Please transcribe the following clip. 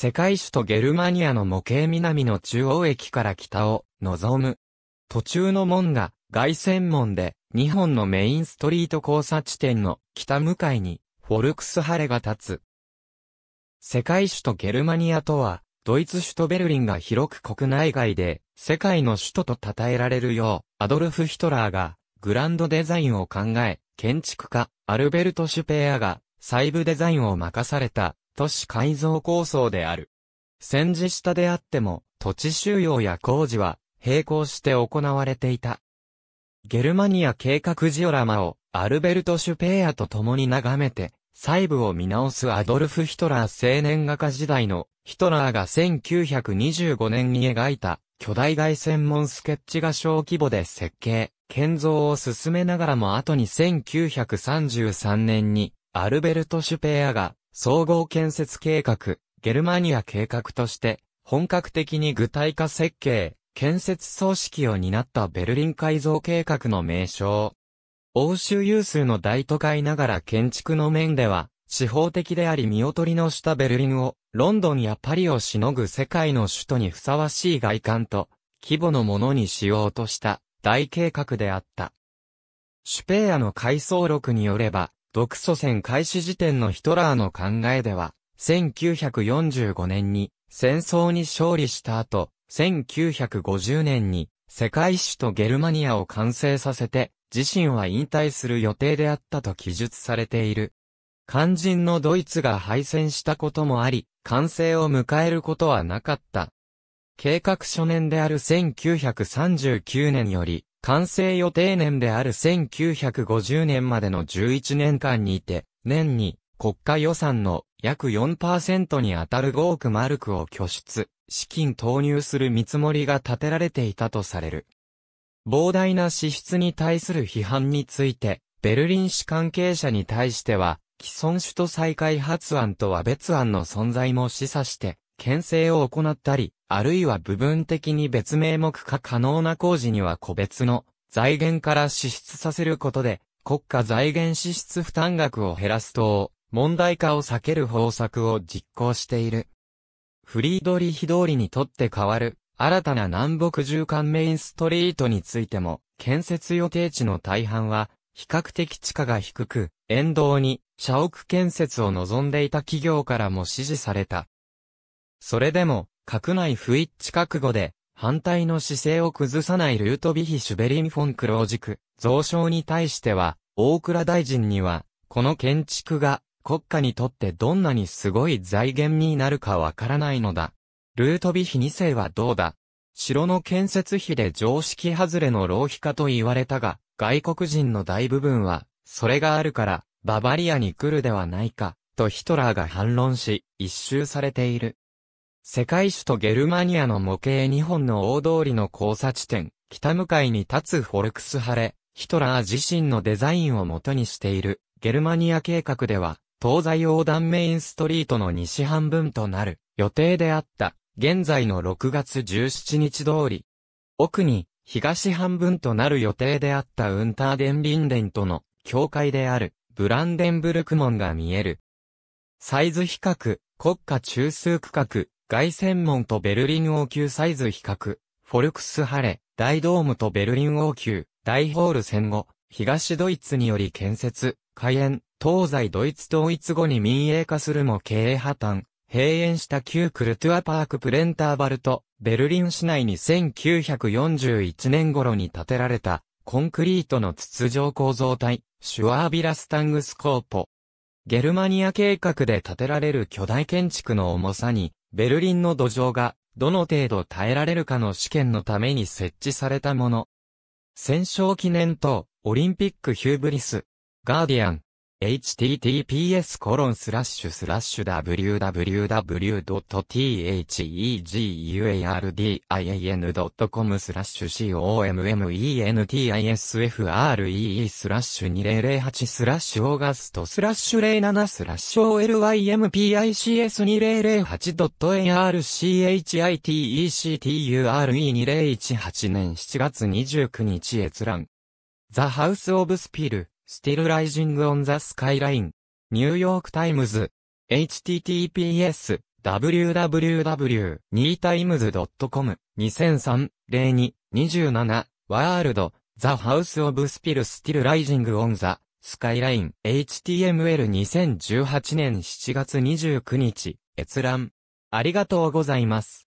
世界首都ゲルマニアの模型南の中央駅から北を望む。途中の門が外線門で2本のメインストリート交差地点の北向かいにフォルクスハレが立つ。世界首都ゲルマニアとはドイツ首都ベルリンが広く国内外で世界の首都と称えられるようアドルフ・ヒトラーがグランドデザインを考え建築家アルベルト・シュペアが細部デザインを任された都市改造構想である。戦時下であっても、土地収容や工事は、並行して行われていた。ゲルマニア計画ジオラマを、アルベルト・シュペーアと共に眺めて、細部を見直すアドルフ・ヒトラー青年画家時代の、ヒトラーが1925年に描いた、巨大外線門スケッチが小規模で設計、建造を進めながらも後に1933年に、アルベルト・シュペーアが総合建設計画、ゲルマニア計画として、本格的に具体化設計、建設組織を担ったベルリン改造計画の名称。欧州有数の大都会ながら建築の面では、地方的であり見劣りのしたベルリンを、ロンドンやパリをしのぐ世界の首都にふさわしい外観と、規模のものにしようとした、大計画であった。シュペーアの回想録によれば、独ソ戦開始時点のヒトラーの考えでは、1945年に戦争に勝利した後、1950年に世界史とゲルマニアを完成させて、自身は引退する予定であったと記述されている。肝心のドイツが敗戦したこともあり、完成を迎えることはなかった。計画初年である1939年より、完成予定年である1950年までの11年間にて、年に国家予算の約4%に当たる5億マルクを拠出、資金投入する見積もりが立てられていたとされる。膨大な支出に対する批判について、ベルリン市関係者に対しては、既存首都再開発案とは別案の存在も示唆して、牽制を行ったり、あるいは部分的に別名目化可能な工事には個別の財源から支出させることで、国家財源支出負担額を減らす等、問題化を避ける方策を実行している。フリードリヒ通りにとって変わる、新たな南北縦貫メインストリートについても、建設予定地の大半は、比較的地価が低く、沿道に、社屋建設を望んでいた企業からも支持された。それでも、閣内不一致覚悟で、反対の姿勢を崩さないルートビヒ・シュベリン・フォン・クロージク、増床に対しては、大倉大臣には、この建築が、国家にとってどんなにすごい財源になるかわからないのだ。ルートビヒ二世はどうだ城の建設費で常識外れの浪費家と言われたが、外国人の大部分は、それがあるから、ババリアに来るではないか、とヒトラーが反論し、一周されている。世界史とゲルマニアの模型2本の大通りの交差地点、北向かいに立つフォルクスハレ、ヒトラー自身のデザインを元にしている、ゲルマニア計画では、東西横断メインストリートの西半分となる予定であった、現在の6月17日通り。奥に、東半分となる予定であったウンターデンリンデンとの境界である、ブランデンブルク門が見える。サイズ比較、国家中枢区画、外線門とベルリン王宮サイズ比較、フォルクスハレ、大ドームとベルリン王宮、大ホール戦後、東ドイツにより建設、開園、東西ドイツ統一後に民営化するも経営破綻、閉園した旧クルトゥアパークプレンターバルト、ベルリン市内に1941年頃に建てられた、コンクリートの筒状構造体、シュワービラスタングスコーポ。ゲルマニア計画で建てられる巨大建築の重さに、ベルリンの土壌がどの程度耐えられるかの試験のために設置されたもの。戦勝記念塔、オリンピックヒューブリス、ガーディアン。https コロンスラッシュスラッシュ www.teguardian.com スラッシュ commentisfree スラッシュ2008スラッシュオーガストスラッシュ07スラッシュ olympics2008.architecture2018 年7月29日閲覧ザ・ハウス・オブ・スピル Still Rising on the Skyline ニューヨークタイムズ https w w w n e e t i m e s c o m 2003-02-27 World The House of Spill Still Rising on the Skyline HTML 2018年7月29日閲覧ありがとうございます。